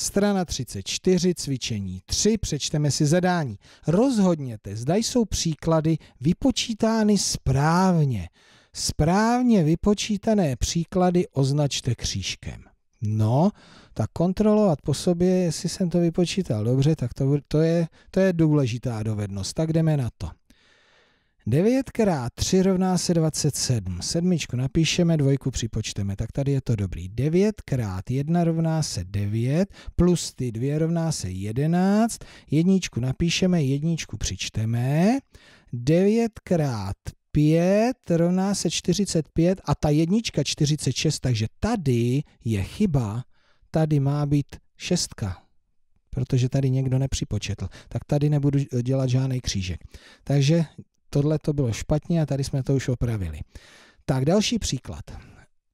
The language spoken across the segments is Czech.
Strana 34, cvičení 3, přečteme si zadání. Rozhodněte, zda jsou příklady vypočítány správně. Správně vypočítané příklady označte křížkem. No, tak kontrolovat po sobě, jestli jsem to vypočítal dobře, tak to, to, je, to je důležitá dovednost. Tak jdeme na to. 9 x 3 rovná se 27. Sedmičku napíšeme, dvojku připočteme, tak tady je to dobrý. 9 x 1 rovná se 9, plus ty 2 rovná se 11. Jedničku napíšeme, jedničku přičteme. 9 x 5 rovná se 45 a ta jednička 46, takže tady je chyba. Tady má být šestka protože tady někdo nepřipočetl, tak tady nebudu dělat žádný křížek. Takže tohle to bylo špatně a tady jsme to už opravili. Tak další příklad.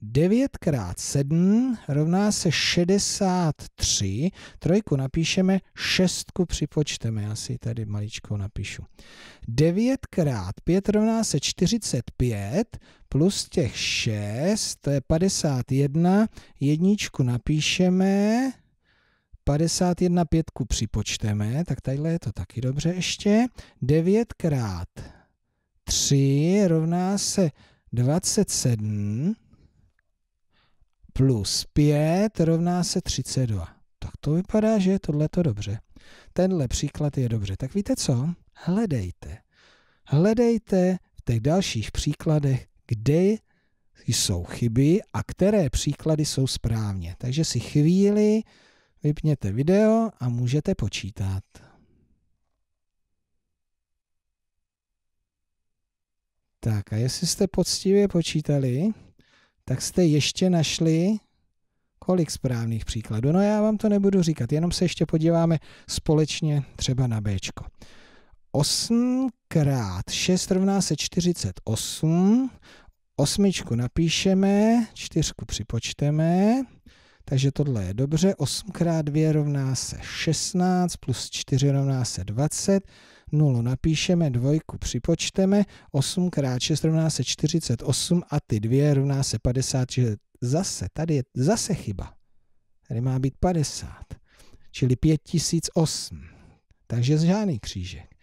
9 krát 7 rovná se 63. Trojku napíšeme, šestku připočteme. Já si tady maličko napíšu. 9 krát 5 rovná se 45 plus těch 6, to je 51. Jedničku napíšeme, 51 pětku připočteme, tak tadyhle je to taky dobře ještě. 9 krát 3 rovná se 27 plus 5 rovná se 32. Tak to vypadá, že je tohleto dobře. Tenhle příklad je dobře. Tak víte co? Hledejte. Hledejte v těch dalších příkladech, kde jsou chyby a které příklady jsou správně. Takže si chvíli vypněte video a můžete počítat. Tak a jestli jste poctivě počítali, tak jste ještě našli kolik správných příkladů. No já vám to nebudu říkat, jenom se ještě podíváme společně třeba na B. 8 krát 6 rovná se 48. Osmičku napíšeme, čtyřku připočteme, takže tohle je dobře. 8 krát 2 rovná se 16, plus 4 rovná se 20, nulu napíšeme, dvojku připočteme, 8 krát 6 rovná se 48 a ty dvě rovná se 50, že zase, tady je zase chyba. Tady má být 50, čili 5008. Takže žádný křížek.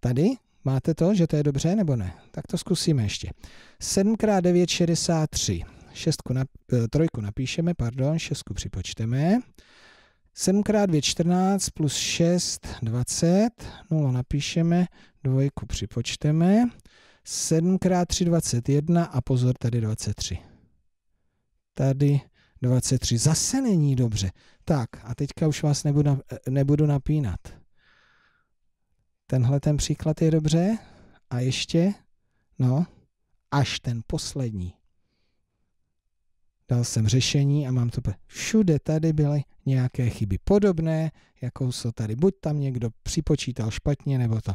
Tady máte to, že to je dobře, nebo ne? Tak to zkusíme ještě. 7 x 9, 63. Šestku na, eh, trojku napíšeme, pardon, šestku připočteme. 7 x 2 14 plus 6 20, 0 napíšeme, dvojku připočteme, 7 x 3 21 a pozor, tady 23. Tady 23. Zase není dobře. Tak a teďka už vás nebudu, nebudu napínat. Tenhle ten příklad je dobře. A ještě, no, až ten poslední dal jsem řešení a mám to. Všude tady byly nějaké chyby podobné, jako jsou tady. Buď tam někdo připočítal špatně, nebo to.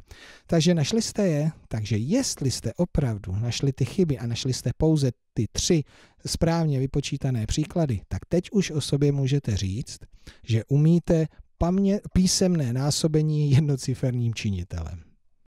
Takže našli jste je, takže jestli jste opravdu našli ty chyby a našli jste pouze ty tři správně vypočítané příklady, tak teď už o sobě můžete říct, že umíte písemné násobení jednociferním činitelem.